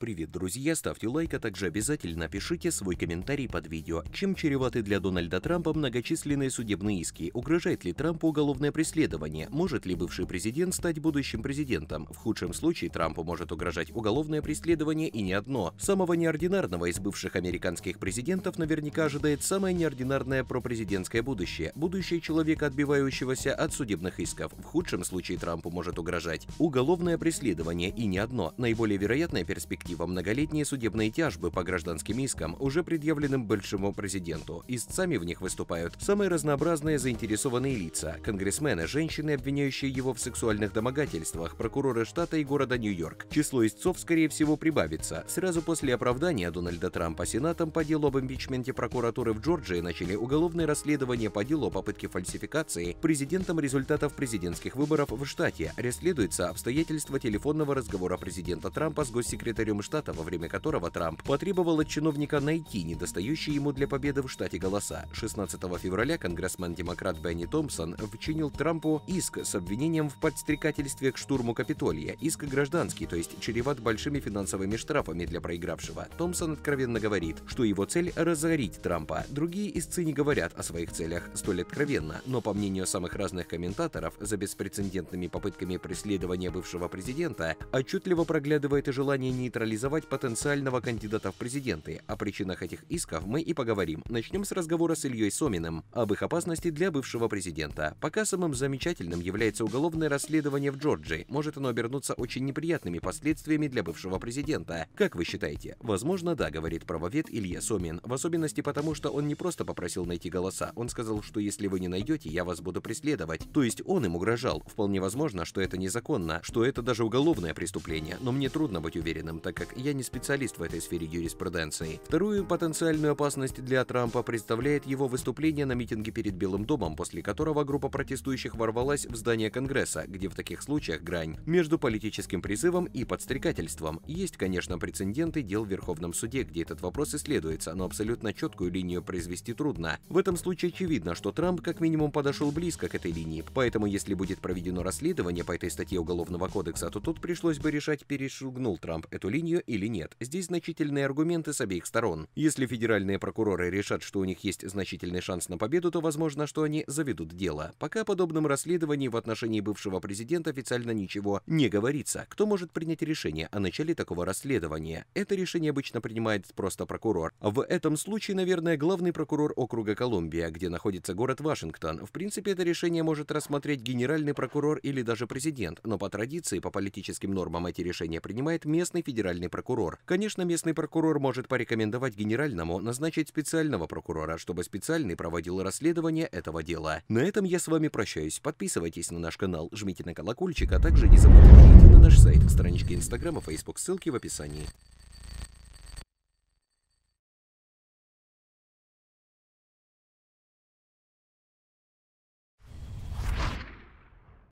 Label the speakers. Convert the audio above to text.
Speaker 1: Привет, друзья! Ставьте лайк, а также обязательно пишите свой комментарий под видео. Чем чреваты для Дональда Трампа многочисленные судебные иски? Угрожает ли Трампу уголовное преследование? Может ли бывший президент стать будущим президентом? В худшем случае Трампу может угрожать уголовное преследование и не одно. Самого неординарного из бывших американских президентов наверняка ожидает самое неординарное пропрезидентское будущее. Будущее человека, отбивающегося от судебных исков. В худшем случае Трампу может угрожать уголовное преследование и не одно. Наиболее вероятная перспектива Ставки во многолетние судебные тяжбы по гражданским искам, уже предъявленным бывшему президенту. Истцами в них выступают самые разнообразные заинтересованные лица – конгрессмены, женщины, обвиняющие его в сексуальных домогательствах, прокуроры штата и города Нью-Йорк. Число истцов, скорее всего, прибавится. Сразу после оправдания Дональда Трампа Сенатом по делу об импичменте прокуратуры в Джорджии начали уголовное расследование по делу о попытке фальсификации президентом результатов президентских выборов в штате. Расследуются обстоятельства телефонного разговора президента Трампа с госсекретарем Соединенным Штатам, во время которого Трамп потребовал от чиновника найти недостающие ему для победы в штате голоса. 16 февраля конгрессмен-демократ Бенни Томпсон вчинил Трампу иск с обвинением в подстрекательстве к штурму Капитолия. Иск гражданский, то есть чреват большими финансовыми штрафами для проигравшего. Томпсон откровенно говорит, что его цель – разорить Трампа. Другие истцы не говорят о своих целях столь откровенно, но по мнению самых разных комментаторов, за беспрецедентными попытками преследования бывшего президента отчетливо проглядывает и желание нейтрализации нейтрализовать потенциального кандидата в президенты. О причинах этих исков мы и поговорим. Начнем с разговора с Ильей Соминым об их опасности для бывшего президента. Пока самым замечательным является уголовное расследование в Джорджии. Может оно обернуться очень неприятными последствиями для бывшего президента. Как вы считаете? Возможно, да, говорит правовед Илья Сомин. В особенности потому, что он не просто попросил найти голоса. Он сказал, что если вы не найдете, я вас буду преследовать. То есть он им угрожал. Вполне возможно, что это незаконно, что это даже уголовное преступление. Но мне трудно быть уверенным, так как я не специалист в этой сфере юриспруденции. Вторую потенциальную опасность для Трампа представляет его выступление на митинге перед Белым домом, после которого группа протестующих ворвалась в здание Конгресса, где в таких случаях грань между политическим призывом и подстрекательством. Есть, конечно, прецеденты дел в Верховном суде, где этот вопрос исследуется, но абсолютно четкую линию произвести трудно. В этом случае очевидно, что Трамп как минимум подошел близко к этой линии, поэтому если будет проведено расследование по этой статье Уголовного кодекса, то тут пришлось бы решать, перешагнул Трамп эту линию нее или нет. Здесь значительные аргументы с обеих сторон. Если федеральные прокуроры решат, что у них есть значительный шанс на победу, то возможно, что они заведут дело. Пока о подобном расследовании в отношении бывшего президента официально ничего не говорится. Кто может принять решение о начале такого расследования? Это решение обычно принимает просто прокурор. В этом случае, наверное, главный прокурор округа Колумбия, где находится город Вашингтон. В принципе, это решение может рассмотреть генеральный прокурор или даже президент, но по традиции, по политическим нормам эти решения принимает местный федеральный генеральный прокурор. Конечно, местный прокурор может порекомендовать генеральному назначить специального прокурора, чтобы специальный проводил расследование этого дела. На этом я с вами прощаюсь. Подписывайтесь на наш канал, жмите на колокольчик, а также не забудьте перейти на наш сайт, странички Инстаграма, Фейсбук, ссылки в описании.